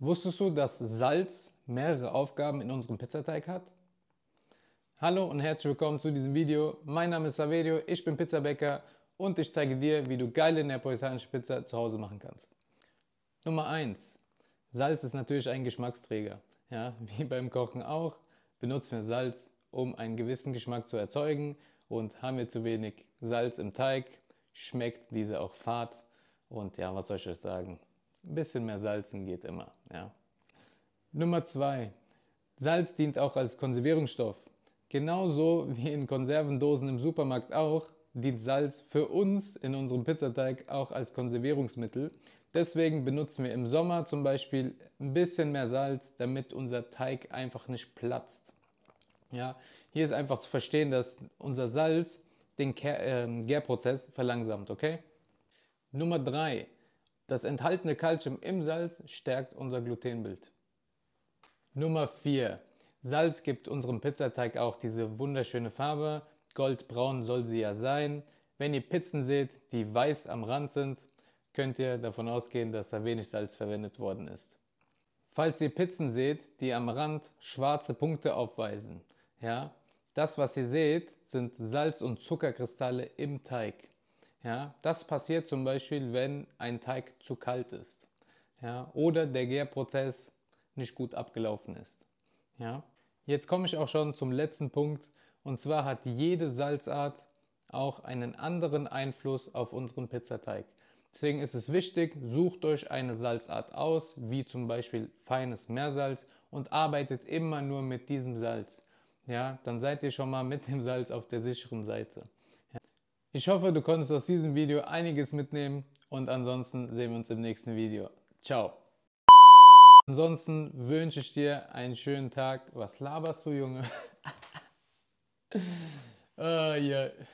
Wusstest du, dass Salz mehrere Aufgaben in unserem Pizzateig hat? Hallo und herzlich willkommen zu diesem Video. Mein Name ist Saverio, ich bin Pizzabäcker und ich zeige dir, wie du geile neapolitanische Pizza zu Hause machen kannst. Nummer 1. Salz ist natürlich ein Geschmacksträger. Ja, wie beim Kochen auch, benutzen wir Salz, um einen gewissen Geschmack zu erzeugen und haben wir zu wenig Salz im Teig, schmeckt diese auch fad und ja, was soll ich euch sagen? Ein bisschen mehr salzen geht immer. Ja. Nummer zwei. Salz dient auch als Konservierungsstoff. Genauso wie in Konservendosen im Supermarkt auch, dient Salz für uns in unserem Pizzateig auch als Konservierungsmittel. Deswegen benutzen wir im Sommer zum Beispiel ein bisschen mehr Salz, damit unser Teig einfach nicht platzt. Ja, hier ist einfach zu verstehen, dass unser Salz den ähm, Gärprozess verlangsamt, okay? Nummer 3. Das enthaltene Kalzium im Salz stärkt unser Glutenbild. Nummer 4. Salz gibt unserem Pizzateig auch diese wunderschöne Farbe. Goldbraun soll sie ja sein. Wenn ihr Pizzen seht, die weiß am Rand sind, könnt ihr davon ausgehen, dass da wenig Salz verwendet worden ist. Falls ihr Pizzen seht, die am Rand schwarze Punkte aufweisen, ja, das, was ihr seht, sind Salz- und Zuckerkristalle im Teig. Ja, das passiert zum Beispiel, wenn ein Teig zu kalt ist ja, oder der Gärprozess nicht gut abgelaufen ist. Ja. Jetzt komme ich auch schon zum letzten Punkt und zwar hat jede Salzart auch einen anderen Einfluss auf unseren Pizzateig. Deswegen ist es wichtig, sucht euch eine Salzart aus, wie zum Beispiel feines Meersalz und arbeitet immer nur mit diesem Salz. Ja, dann seid ihr schon mal mit dem Salz auf der sicheren Seite. Ich hoffe, du konntest aus diesem Video einiges mitnehmen und ansonsten sehen wir uns im nächsten Video. Ciao. Ansonsten wünsche ich dir einen schönen Tag. Was laberst du, Junge? uh, yeah.